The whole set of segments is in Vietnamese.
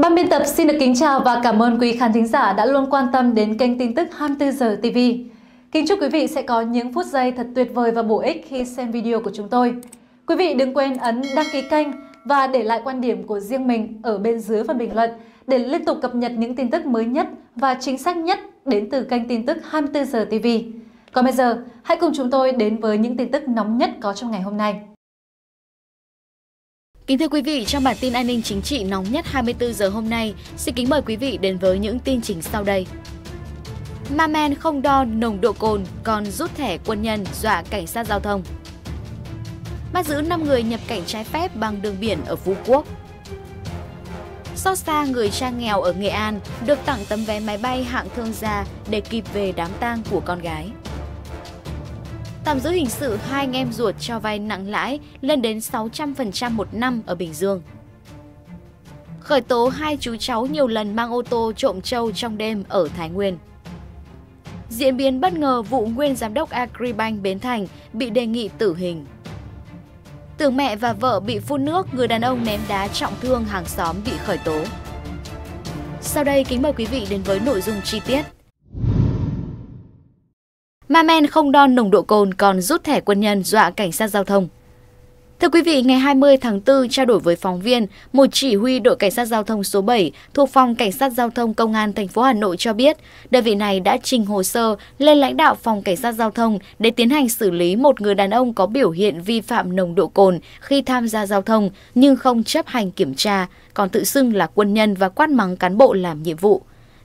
Ban biên tập xin được kính chào và cảm ơn quý khán thính giả đã luôn quan tâm đến kênh tin tức 24 giờ TV. Kính chúc quý vị sẽ có những phút giây thật tuyệt vời và bổ ích khi xem video của chúng tôi. Quý vị đừng quên ấn đăng ký kênh và để lại quan điểm của riêng mình ở bên dưới phần bình luận để liên tục cập nhật những tin tức mới nhất và chính xác nhất đến từ kênh tin tức 24 giờ TV. Còn bây giờ, hãy cùng chúng tôi đến với những tin tức nóng nhất có trong ngày hôm nay. Kính thưa quý vị, trong bản tin an ninh chính trị nóng nhất 24 giờ hôm nay, xin kính mời quý vị đến với những tin chính sau đây. Ma men không đo nồng độ cồn còn rút thẻ quân nhân dọa cảnh sát giao thông. Bắt giữ 5 người nhập cảnh trái phép bằng đường biển ở Phú Quốc. Xót xa người cha nghèo ở Nghệ An được tặng tấm vé máy bay hạng thương gia để kịp về đám tang của con gái tạm giữ hình sự hai anh em ruột cho vay nặng lãi lên đến 600% một năm ở Bình Dương. Khởi tố hai chú cháu nhiều lần mang ô tô trộm trâu trong đêm ở Thái Nguyên. Diễn biến bất ngờ vụ nguyên giám đốc Agribank Bến Thành bị đề nghị tử hình. Tưởng mẹ và vợ bị phun nước, người đàn ông ném đá trọng thương hàng xóm bị khởi tố. Sau đây kính mời quý vị đến với nội dung chi tiết. Ma men không đo nồng độ cồn còn rút thẻ quân nhân dọa cảnh sát giao thông. Thưa quý vị, ngày 20 tháng 4 trao đổi với phóng viên, một chỉ huy đội cảnh sát giao thông số 7 thuộc phòng cảnh sát giao thông công an thành phố Hà Nội cho biết, đơn vị này đã trình hồ sơ lên lãnh đạo phòng cảnh sát giao thông để tiến hành xử lý một người đàn ông có biểu hiện vi phạm nồng độ cồn khi tham gia giao thông nhưng không chấp hành kiểm tra, còn tự xưng là quân nhân và quát mắng cán bộ làm nhiệm vụ.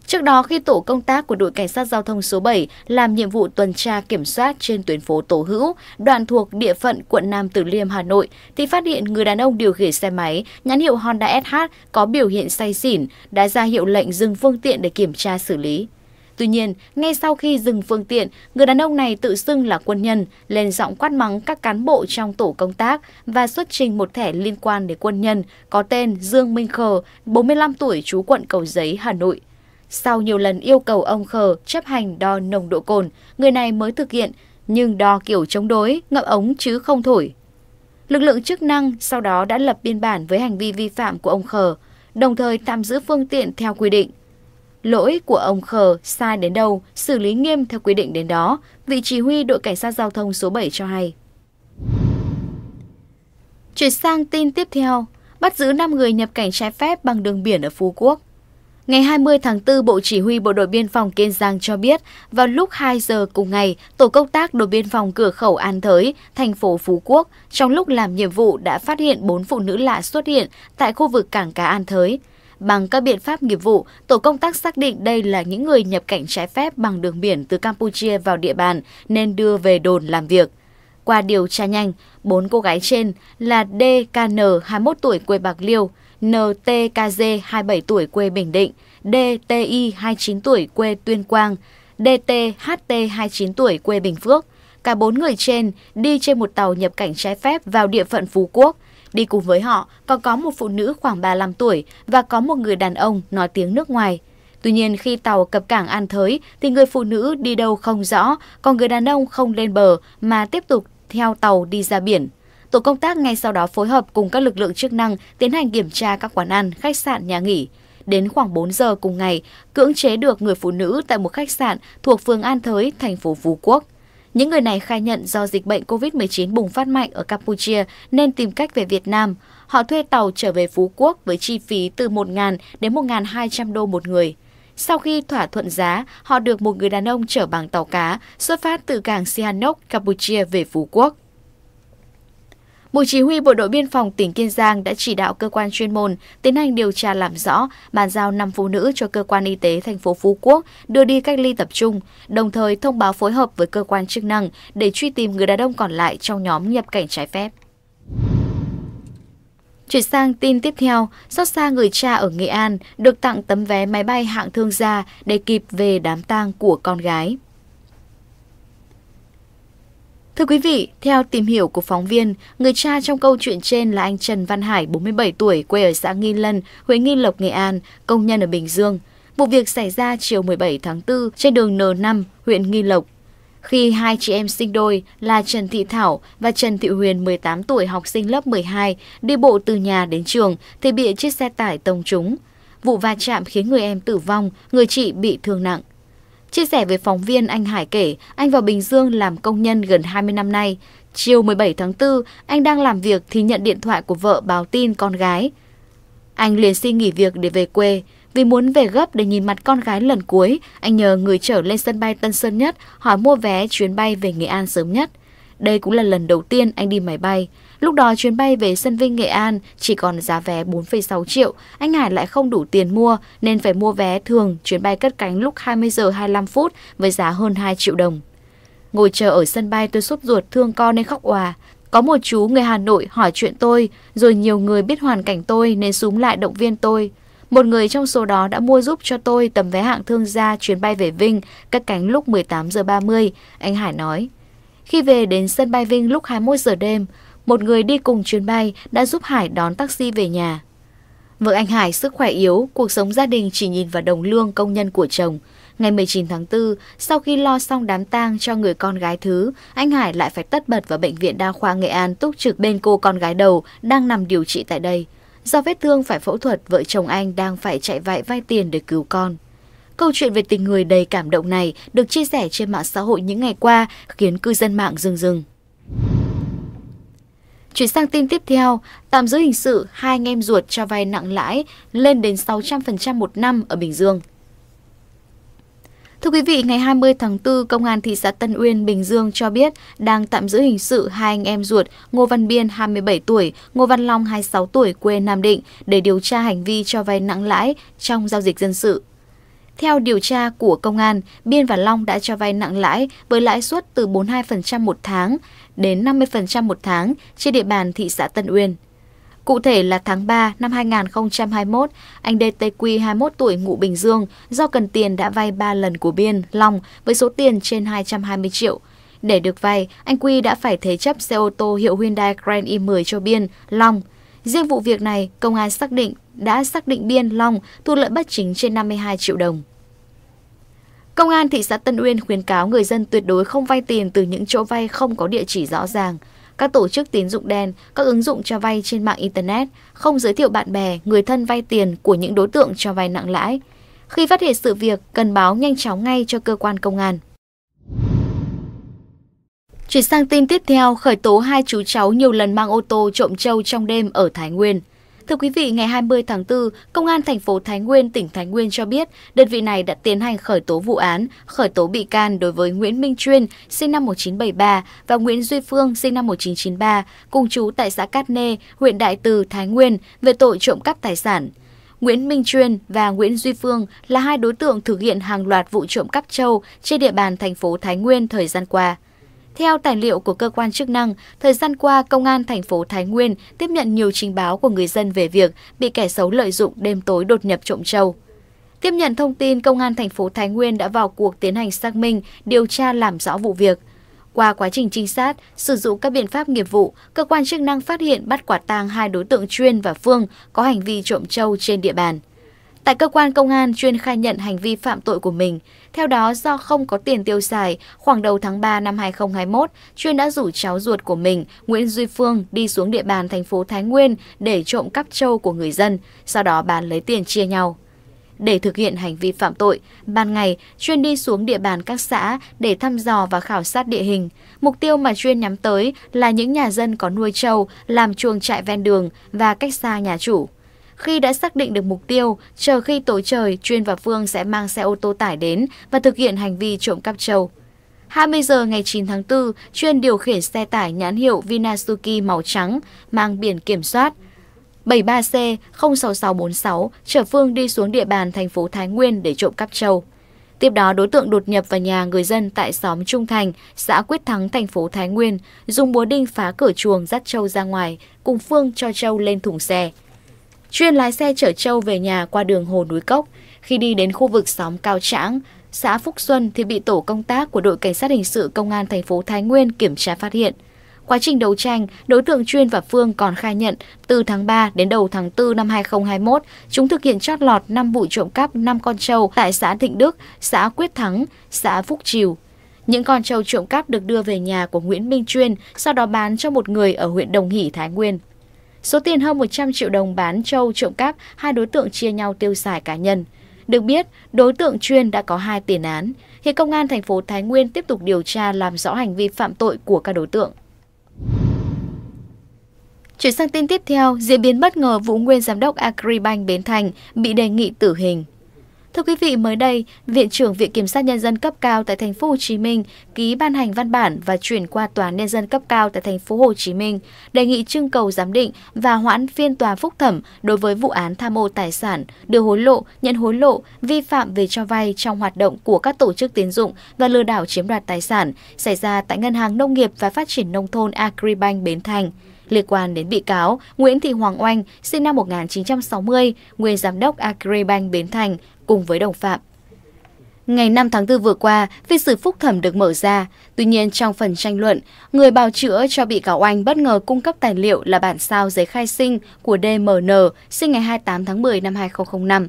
Trước đó, khi tổ công tác của đội cảnh sát giao thông số 7 làm nhiệm vụ tuần tra kiểm soát trên tuyến phố Tổ Hữu, đoạn thuộc địa phận quận Nam Từ Liêm, Hà Nội, thì phát hiện người đàn ông điều khiển xe máy nhãn hiệu Honda SH có biểu hiện say xỉn, đã ra hiệu lệnh dừng phương tiện để kiểm tra xử lý. Tuy nhiên, ngay sau khi dừng phương tiện, người đàn ông này tự xưng là quân nhân, lên giọng quát mắng các cán bộ trong tổ công tác và xuất trình một thẻ liên quan đến quân nhân có tên Dương Minh Khờ, 45 tuổi, trú quận Cầu Giấy, Hà Nội. Sau nhiều lần yêu cầu ông Khờ chấp hành đo nồng độ cồn, người này mới thực hiện, nhưng đo kiểu chống đối, ngậm ống chứ không thổi. Lực lượng chức năng sau đó đã lập biên bản với hành vi vi phạm của ông Khờ, đồng thời tạm giữ phương tiện theo quy định. Lỗi của ông Khờ sai đến đâu, xử lý nghiêm theo quy định đến đó, vị chỉ huy đội cảnh sát giao thông số 7 cho hay. Chuyển sang tin tiếp theo, bắt giữ 5 người nhập cảnh trái phép bằng đường biển ở Phú Quốc. Ngày 20 tháng 4, Bộ Chỉ huy Bộ đội Biên phòng Kiên Giang cho biết, vào lúc 2 giờ cùng ngày, Tổ công tác Đội biên phòng cửa khẩu An Thới, thành phố Phú Quốc, trong lúc làm nhiệm vụ đã phát hiện 4 phụ nữ lạ xuất hiện tại khu vực cảng cá An Thới. Bằng các biện pháp nghiệp vụ, tổ công tác xác định đây là những người nhập cảnh trái phép bằng đường biển từ Campuchia vào địa bàn nên đưa về đồn làm việc. Qua điều tra nhanh, bốn cô gái trên là DKN, 21 tuổi quê Bạc Liêu, NTKZ 27 tuổi quê Bình Định, DTI 29 tuổi quê Tuyên Quang, DTHT 29 tuổi quê Bình Phước. Cả bốn người trên đi trên một tàu nhập cảnh trái phép vào địa phận Phú Quốc. Đi cùng với họ còn có một phụ nữ khoảng 35 tuổi và có một người đàn ông nói tiếng nước ngoài. Tuy nhiên khi tàu cập cảng An Thới thì người phụ nữ đi đâu không rõ, còn người đàn ông không lên bờ mà tiếp tục theo tàu đi ra biển. Tổ công tác ngay sau đó phối hợp cùng các lực lượng chức năng tiến hành kiểm tra các quán ăn, khách sạn, nhà nghỉ. Đến khoảng 4 giờ cùng ngày, cưỡng chế được người phụ nữ tại một khách sạn thuộc phường An Thới, thành phố Phú Quốc. Những người này khai nhận do dịch bệnh COVID-19 bùng phát mạnh ở Campuchia nên tìm cách về Việt Nam. Họ thuê tàu trở về Phú Quốc với chi phí từ 1.000 đến 1.200 đô một người. Sau khi thỏa thuận giá, họ được một người đàn ông chở bằng tàu cá xuất phát từ cảng Sihanouk, Campuchia về Phú Quốc. Bộ Chỉ huy Bộ đội Biên phòng tỉnh Kiên Giang đã chỉ đạo cơ quan chuyên môn tiến hành điều tra làm rõ, bàn giao 5 phụ nữ cho cơ quan y tế thành phố Phú Quốc đưa đi cách ly tập trung, đồng thời thông báo phối hợp với cơ quan chức năng để truy tìm người đàn ông còn lại trong nhóm nhập cảnh trái phép. Chuyển sang tin tiếp theo, xót xa người cha ở Nghệ An được tặng tấm vé máy bay hạng thương gia để kịp về đám tang của con gái. Thưa quý vị, theo tìm hiểu của phóng viên, người cha trong câu chuyện trên là anh Trần Văn Hải, 47 tuổi, quê ở xã Nghi Lân, huyện Nghi Lộc, Nghệ An, công nhân ở Bình Dương. Vụ việc xảy ra chiều 17 tháng 4 trên đường N5, huyện Nghi Lộc. Khi hai chị em sinh đôi là Trần Thị Thảo và Trần Thị Huyền 18 tuổi học sinh lớp 12 đi bộ từ nhà đến trường thì bị chiếc xe tải tông trúng. Vụ va chạm khiến người em tử vong, người chị bị thương nặng. Chia sẻ với phóng viên, anh Hải kể, anh vào Bình Dương làm công nhân gần 20 năm nay. Chiều 17 tháng 4, anh đang làm việc thì nhận điện thoại của vợ báo tin con gái. Anh liền xin nghỉ việc để về quê. Vì muốn về gấp để nhìn mặt con gái lần cuối, anh nhờ người trở lên sân bay Tân Sơn Nhất hỏi mua vé chuyến bay về Nghệ An sớm nhất. Đây cũng là lần đầu tiên anh đi máy bay. Lúc đó chuyến bay về sân Vinh, Nghệ An chỉ còn giá vé 4,6 triệu, anh Hải lại không đủ tiền mua nên phải mua vé thường chuyến bay cất cánh lúc 20 giờ 25 phút với giá hơn 2 triệu đồng. Ngồi chờ ở sân bay tôi sốt ruột thương con nên khóc òa. Có một chú người Hà Nội hỏi chuyện tôi, rồi nhiều người biết hoàn cảnh tôi nên súng lại động viên tôi. Một người trong số đó đã mua giúp cho tôi tấm vé hạng thương gia chuyến bay về Vinh, cất cánh lúc 18 giờ 30, anh Hải nói. Khi về đến sân bay Vinh lúc 21 giờ đêm, một người đi cùng chuyến bay đã giúp Hải đón taxi về nhà. Vợ anh Hải sức khỏe yếu, cuộc sống gia đình chỉ nhìn vào đồng lương công nhân của chồng. Ngày 19 tháng 4, sau khi lo xong đám tang cho người con gái thứ, anh Hải lại phải tất bật vào bệnh viện đa khoa Nghệ An túc trực bên cô con gái đầu đang nằm điều trị tại đây. Do vết thương phải phẫu thuật, vợ chồng anh đang phải chạy vạy vay tiền để cứu con. Câu chuyện về tình người đầy cảm động này được chia sẻ trên mạng xã hội những ngày qua khiến cư dân mạng rưng rưng. Chuyển sang tin tiếp theo, tạm giữ hình sự hai anh em ruột cho vay nặng lãi lên đến 600% một năm ở Bình Dương. Thưa quý vị, ngày 20 tháng 4, Công an thị xã Tân Uyên, Bình Dương cho biết đang tạm giữ hình sự hai anh em ruột Ngô Văn Biên, 27 tuổi, Ngô Văn Long, 26 tuổi, quê Nam Định để điều tra hành vi cho vay nặng lãi trong giao dịch dân sự. Theo điều tra của công an, Biên và Long đã cho vay nặng lãi với lãi suất từ 42% một tháng đến 50% một tháng trên địa bàn thị xã Tân Uyên. Cụ thể là tháng 3 năm 2021, anh DTQ 21 tuổi ngụ Bình Dương do cần tiền đã vay 3 lần của Biên, Long với số tiền trên 220 triệu. Để được vay, anh Quy đã phải thế chấp xe ô tô hiệu Hyundai Grand i10 cho Biên, Long – Riêng vụ việc này, công an xác định đã xác định Biên Long thu lợi bất chính trên 52 triệu đồng. Công an thị xã Tân Uyên khuyến cáo người dân tuyệt đối không vay tiền từ những chỗ vay không có địa chỉ rõ ràng. Các tổ chức tín dụng đen, các ứng dụng cho vay trên mạng Internet không giới thiệu bạn bè, người thân vay tiền của những đối tượng cho vay nặng lãi. Khi phát hiện sự việc, cần báo nhanh chóng ngay cho cơ quan công an. Chuyển sang tin tiếp theo, khởi tố hai chú cháu nhiều lần mang ô tô trộm trâu trong đêm ở Thái Nguyên. Thưa quý vị, ngày 20 tháng 4, Công an thành phố Thái Nguyên, tỉnh Thái Nguyên cho biết, đơn vị này đã tiến hành khởi tố vụ án, khởi tố bị can đối với Nguyễn Minh Chuyên, sinh năm 1973 và Nguyễn Duy Phương, sinh năm 1993, cùng chú tại xã Cát Nê, huyện Đại Từ, Thái Nguyên, về tội trộm cắp tài sản. Nguyễn Minh Chuyên và Nguyễn Duy Phương là hai đối tượng thực hiện hàng loạt vụ trộm cắp trâu trên địa bàn thành phố Thái Nguyên thời gian qua. Theo tài liệu của cơ quan chức năng, thời gian qua, Công an thành phố Thái Nguyên tiếp nhận nhiều trình báo của người dân về việc bị kẻ xấu lợi dụng đêm tối đột nhập trộm trâu. Tiếp nhận thông tin, Công an thành phố Thái Nguyên đã vào cuộc tiến hành xác minh, điều tra làm rõ vụ việc. Qua quá trình trinh sát, sử dụng các biện pháp nghiệp vụ, cơ quan chức năng phát hiện bắt quả tang hai đối tượng Chuyên và Phương có hành vi trộm trâu trên địa bàn. Tại cơ quan công an, Chuyên khai nhận hành vi phạm tội của mình. Theo đó, do không có tiền tiêu xài, khoảng đầu tháng 3 năm 2021, Chuyên đã rủ cháu ruột của mình, Nguyễn Duy Phương, đi xuống địa bàn thành phố Thái Nguyên để trộm cắp trâu của người dân, sau đó bán lấy tiền chia nhau. Để thực hiện hành vi phạm tội, ban ngày, Chuyên đi xuống địa bàn các xã để thăm dò và khảo sát địa hình. Mục tiêu mà Chuyên nhắm tới là những nhà dân có nuôi trâu, làm chuồng trại ven đường và cách xa nhà chủ. Khi đã xác định được mục tiêu, chờ khi tối trời, Chuyên và Phương sẽ mang xe ô tô tải đến và thực hiện hành vi trộm cắp trâu. 20 giờ ngày 9 tháng 4, Chuyên điều khiển xe tải nhãn hiệu Vinasuki màu trắng mang biển kiểm soát 73C06646 chở Phương đi xuống địa bàn thành phố Thái Nguyên để trộm cắp trâu. Tiếp đó, đối tượng đột nhập vào nhà người dân tại xóm Trung Thành, xã Quyết Thắng, thành phố Thái Nguyên, dùng búa đinh phá cửa chuồng dắt trâu ra ngoài, cùng Phương cho trâu lên thùng xe. Chuyên lái xe chở Châu về nhà qua đường Hồ Núi Cốc. Khi đi đến khu vực xóm Cao Trãng, xã Phúc Xuân thì bị tổ công tác của đội cảnh sát hình sự công an thành phố Thái Nguyên kiểm tra phát hiện. Quá trình đấu tranh, đối tượng Chuyên và Phương còn khai nhận từ tháng 3 đến đầu tháng 4 năm 2021, chúng thực hiện chót lọt 5 vụ trộm cắp 5 con trâu tại xã Thịnh Đức, xã Quyết Thắng, xã Phúc Triều. Những con trâu trộm cắp được đưa về nhà của Nguyễn Minh Chuyên, sau đó bán cho một người ở huyện Đồng Hỷ, Thái Nguyên. Số tiền hơn 100 triệu đồng bán châu trộm cắp, hai đối tượng chia nhau tiêu xài cá nhân. Được biết, đối tượng chuyên đã có hai tiền án. Hiện công an thành phố Thái Nguyên tiếp tục điều tra làm rõ hành vi phạm tội của các đối tượng. Chuyển sang tin tiếp theo, diễn biến bất ngờ Vũ nguyên giám đốc Agribank Bến Thành bị đề nghị tử hình. Thưa quý vị, mới đây, Viện trưởng Viện Kiểm sát Nhân dân cấp cao tại Thành phố Hồ Chí Minh ký ban hành văn bản và chuyển qua Tòa Nhân dân cấp cao tại Thành phố Hồ Chí Minh đề nghị trưng cầu giám định và hoãn phiên tòa phúc thẩm đối với vụ án tham ô tài sản, đưa hối lộ, nhận hối lộ, vi phạm về cho vay trong hoạt động của các tổ chức tiến dụng và lừa đảo chiếm đoạt tài sản xảy ra tại Ngân hàng Nông nghiệp và Phát triển Nông thôn Agribank Bến Thành liên quan đến bị cáo Nguyễn Thị Hoàng Oanh, sinh năm 1960, nguyên giám đốc Agribank Bến Thành cùng với đồng phạm. Ngày 5 tháng 4 vừa qua, phiên xử phúc thẩm được mở ra. Tuy nhiên, trong phần tranh luận, người bào chữa cho bị cáo Oanh bất ngờ cung cấp tài liệu là bản sao giấy khai sinh của DMN sinh ngày 28 tháng 10 năm 2005,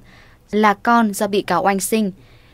là con do bị cáo Oanh sinh.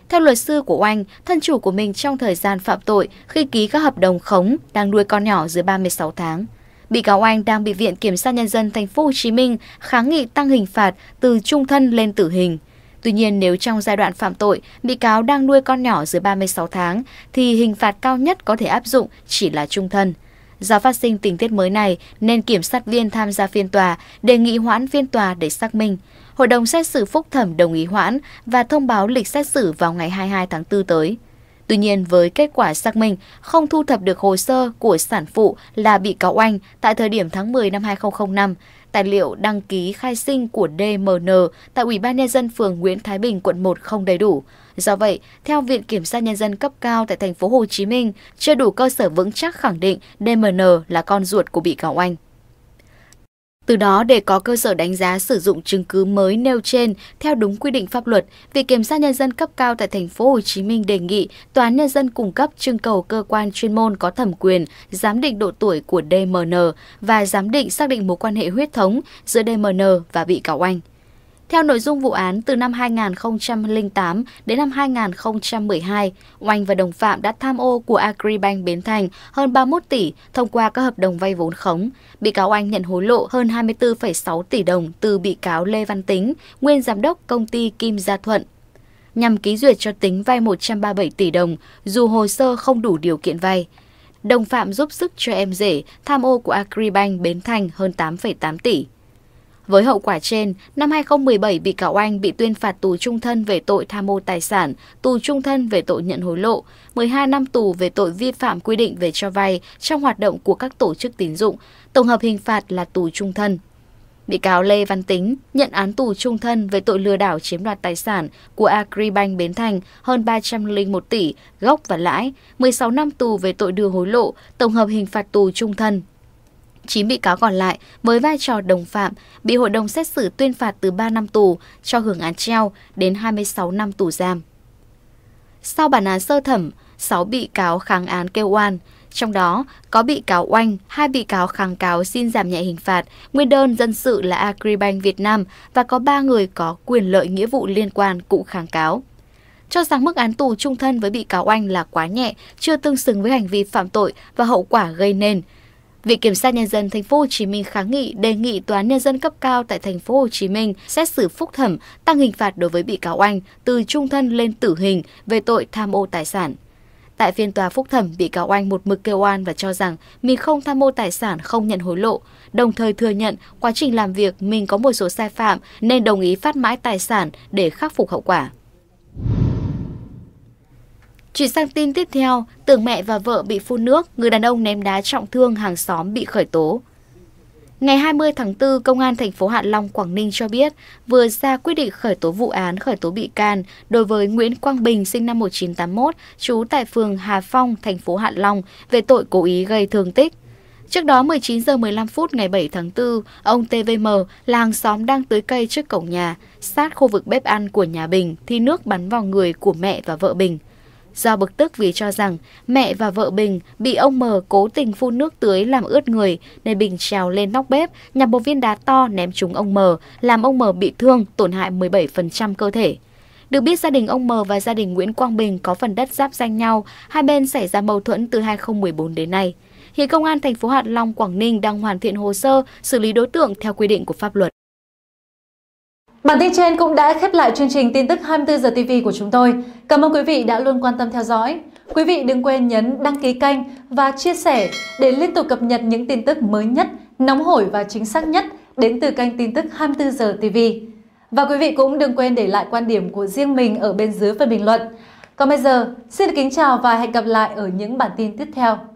Theo luật sư của Oanh, thân chủ của mình trong thời gian phạm tội khi ký các hợp đồng khống đang nuôi con nhỏ dưới 36 tháng. Bị cáo Oanh đang bị Viện Kiểm sát Nhân dân Thành phố Hồ Chí Minh kháng nghị tăng hình phạt từ trung thân lên tử hình. Tuy nhiên nếu trong giai đoạn phạm tội, bị cáo đang nuôi con nhỏ dưới 36 tháng thì hình phạt cao nhất có thể áp dụng chỉ là trung thân. Do phát sinh tình tiết mới này nên kiểm sát viên tham gia phiên tòa đề nghị hoãn phiên tòa để xác minh. Hội đồng xét xử phúc thẩm đồng ý hoãn và thông báo lịch xét xử vào ngày 22 tháng 4 tới. Tuy nhiên với kết quả xác minh không thu thập được hồ sơ của sản phụ là bị cáo Oanh tại thời điểm tháng 10 năm 2005, tài liệu đăng ký khai sinh của DMN tại Ủy ban nhân dân phường Nguyễn Thái Bình quận 1 không đầy đủ. Do vậy, theo Viện Kiểm sát nhân dân cấp cao tại thành phố Hồ Chí Minh, chưa đủ cơ sở vững chắc khẳng định DMN là con ruột của bị cáo Oanh. Từ đó để có cơ sở đánh giá sử dụng chứng cứ mới nêu trên theo đúng quy định pháp luật, Viện kiểm sát nhân dân cấp cao tại thành phố Hồ Chí Minh đề nghị tòa án nhân dân cung cấp trưng cầu cơ quan chuyên môn có thẩm quyền giám định độ tuổi của DMN và giám định xác định mối quan hệ huyết thống giữa DMN và bị cáo Anh. Theo nội dung vụ án, từ năm 2008 đến năm 2012, Oanh và đồng phạm đã tham ô của Agribank Bến Thành hơn 31 tỷ thông qua các hợp đồng vay vốn khống. Bị cáo Oanh nhận hối lộ hơn 24,6 tỷ đồng từ bị cáo Lê Văn Tính, nguyên giám đốc công ty Kim Gia Thuận nhằm ký duyệt cho tính vay 137 tỷ đồng, dù hồ sơ không đủ điều kiện vay. Đồng phạm giúp sức cho em rể tham ô của Agribank Bến Thành hơn 8,8 tỷ. Với hậu quả trên, năm 2017 bị cáo Oanh bị tuyên phạt tù trung thân về tội tham mô tài sản, tù trung thân về tội nhận hối lộ, 12 năm tù về tội vi phạm quy định về cho vay trong hoạt động của các tổ chức tín dụng, tổng hợp hình phạt là tù trung thân. Bị cáo Lê Văn Tính nhận án tù trung thân về tội lừa đảo chiếm đoạt tài sản của Agribank Bến Thành hơn 301 tỷ gốc và lãi, 16 năm tù về tội đưa hối lộ, tổng hợp hình phạt tù trung thân. 9 bị cáo còn lại với vai trò đồng phạm bị hội đồng xét xử tuyên phạt từ 3 năm tù cho hưởng án treo đến 26 năm tù giam. Sau bản án sơ thẩm, 6 bị cáo kháng án kêu oan, trong đó có bị cáo Oanh, hai bị cáo kháng cáo xin giảm nhẹ hình phạt, nguyên đơn dân sự là Agribank Việt Nam và có 3 người có quyền lợi nghĩa vụ liên quan cũng kháng cáo. Cho rằng mức án tù trung thân với bị cáo Oanh là quá nhẹ, chưa tương xứng với hành vi phạm tội và hậu quả gây nên, Viện kiểm sát nhân dân thành phố Hồ Chí Minh kháng nghị đề nghị tòa án nhân dân cấp cao tại thành phố Hồ Chí Minh xét xử phúc thẩm tăng hình phạt đối với bị cáo Oanh từ trung thân lên tử hình về tội tham ô tài sản. Tại phiên tòa phúc thẩm, bị cáo Oanh một mực kêu oan và cho rằng mình không tham ô tài sản, không nhận hối lộ, đồng thời thừa nhận quá trình làm việc mình có một số sai phạm nên đồng ý phát mãi tài sản để khắc phục hậu quả. Chuyển sang tin tiếp theo, tưởng mẹ và vợ bị phun nước, người đàn ông ném đá trọng thương hàng xóm bị khởi tố. Ngày 20 tháng 4, Công an thành phố Hạ Long, Quảng Ninh cho biết vừa ra quyết định khởi tố vụ án khởi tố bị can đối với Nguyễn Quang Bình sinh năm 1981, trú tại phường Hà Phong, thành phố Hạ Long về tội cố ý gây thương tích. Trước đó 19 giờ 15 phút ngày 7 tháng 4, ông TVM là hàng xóm đang tưới cây trước cổng nhà, sát khu vực bếp ăn của nhà Bình thì nước bắn vào người của mẹ và vợ Bình. Do bực tức vì cho rằng mẹ và vợ Bình bị ông mờ cố tình phun nước tưới làm ướt người nên Bình trèo lên nóc bếp nhặt một viên đá to ném trúng ông mờ làm ông mờ bị thương, tổn hại 17% cơ thể. Được biết gia đình ông mờ và gia đình Nguyễn Quang Bình có phần đất giáp danh nhau, hai bên xảy ra mâu thuẫn từ 2014 đến nay. Hiện công an thành phố Hạ Long, Quảng Ninh đang hoàn thiện hồ sơ xử lý đối tượng theo quy định của pháp luật. Bản tin trên cũng đã khép lại chương trình tin tức 24 giờ TV của chúng tôi. Cảm ơn quý vị đã luôn quan tâm theo dõi. Quý vị đừng quên nhấn đăng ký kênh và chia sẻ để liên tục cập nhật những tin tức mới nhất, nóng hổi và chính xác nhất đến từ kênh tin tức 24 giờ TV. Và quý vị cũng đừng quên để lại quan điểm của riêng mình ở bên dưới phần bình luận. Còn bây giờ, xin kính chào và hẹn gặp lại ở những bản tin tiếp theo.